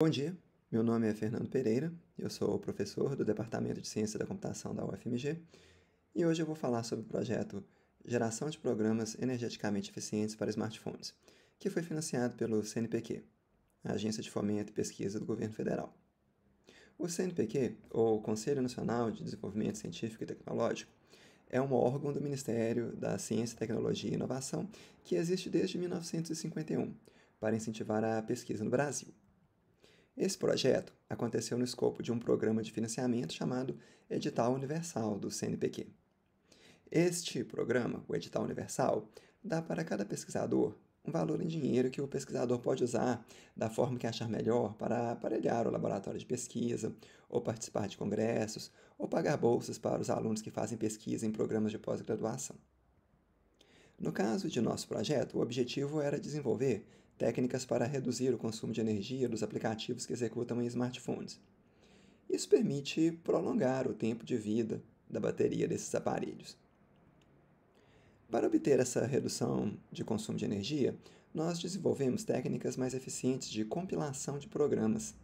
Bom dia, meu nome é Fernando Pereira, eu sou professor do Departamento de Ciência da Computação da UFMG e hoje eu vou falar sobre o projeto Geração de Programas Energeticamente Eficientes para Smartphones, que foi financiado pelo CNPq, a Agência de Fomento e Pesquisa do Governo Federal. O CNPq, ou Conselho Nacional de Desenvolvimento Científico e Tecnológico, é um órgão do Ministério da Ciência, Tecnologia e Inovação que existe desde 1951 para incentivar a pesquisa no Brasil. Esse projeto aconteceu no escopo de um programa de financiamento chamado Edital Universal do CNPq. Este programa, o Edital Universal, dá para cada pesquisador um valor em dinheiro que o pesquisador pode usar da forma que achar melhor para aparelhar o laboratório de pesquisa, ou participar de congressos, ou pagar bolsas para os alunos que fazem pesquisa em programas de pós-graduação. No caso de nosso projeto, o objetivo era desenvolver técnicas para reduzir o consumo de energia dos aplicativos que executam em smartphones. Isso permite prolongar o tempo de vida da bateria desses aparelhos. Para obter essa redução de consumo de energia, nós desenvolvemos técnicas mais eficientes de compilação de programas.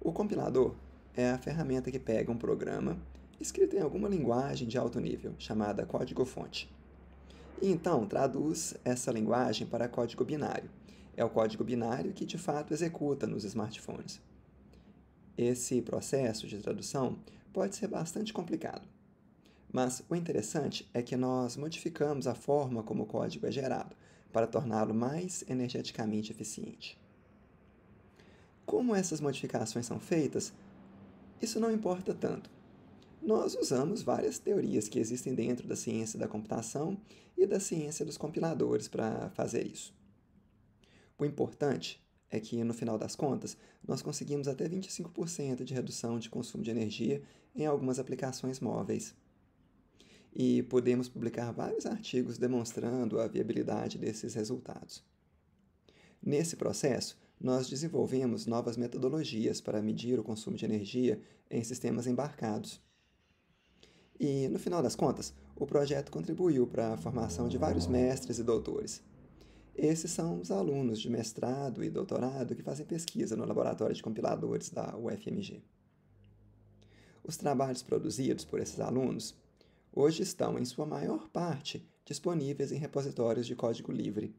O compilador é a ferramenta que pega um programa escrito em alguma linguagem de alto nível, chamada código-fonte e então traduz essa linguagem para código binário. É o código binário que de fato executa nos smartphones. Esse processo de tradução pode ser bastante complicado. Mas o interessante é que nós modificamos a forma como o código é gerado para torná-lo mais energeticamente eficiente. Como essas modificações são feitas, isso não importa tanto nós usamos várias teorias que existem dentro da ciência da computação e da ciência dos compiladores para fazer isso. O importante é que, no final das contas, nós conseguimos até 25% de redução de consumo de energia em algumas aplicações móveis. E podemos publicar vários artigos demonstrando a viabilidade desses resultados. Nesse processo, nós desenvolvemos novas metodologias para medir o consumo de energia em sistemas embarcados. E, no final das contas, o projeto contribuiu para a formação de vários mestres e doutores. Esses são os alunos de mestrado e doutorado que fazem pesquisa no Laboratório de Compiladores da UFMG. Os trabalhos produzidos por esses alunos hoje estão, em sua maior parte, disponíveis em repositórios de código livre.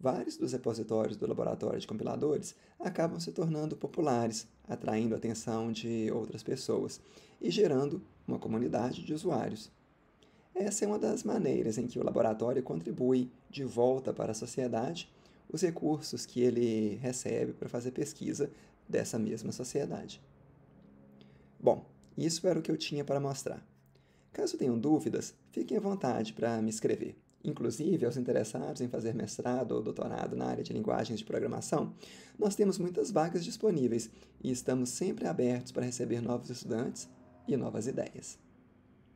Vários dos repositórios do Laboratório de Compiladores acabam se tornando populares, atraindo a atenção de outras pessoas e gerando uma comunidade de usuários. Essa é uma das maneiras em que o laboratório contribui de volta para a sociedade os recursos que ele recebe para fazer pesquisa dessa mesma sociedade. Bom, isso era o que eu tinha para mostrar. Caso tenham dúvidas, fiquem à vontade para me escrever. Inclusive, aos interessados em fazer mestrado ou doutorado na área de linguagens de programação, nós temos muitas vagas disponíveis e estamos sempre abertos para receber novos estudantes e novas ideias.